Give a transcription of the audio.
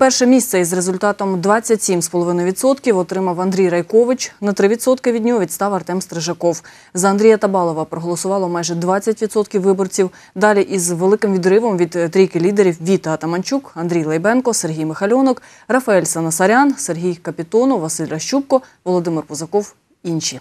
Перше місце із результатом 27,5% отримав Андрій Райкович. На 3% від нього відстав Артем Стрижаков. За Андрія Табалова проголосувало майже 20% виборців. Далі із великим відривом від е, трійки лідерів Віта Атаманчук, Андрій Лейбенко, Сергій Михальонок, Рафаель Санасарян, Сергій Капітону, Василь Ращупко, Володимир Пузаков. Інші.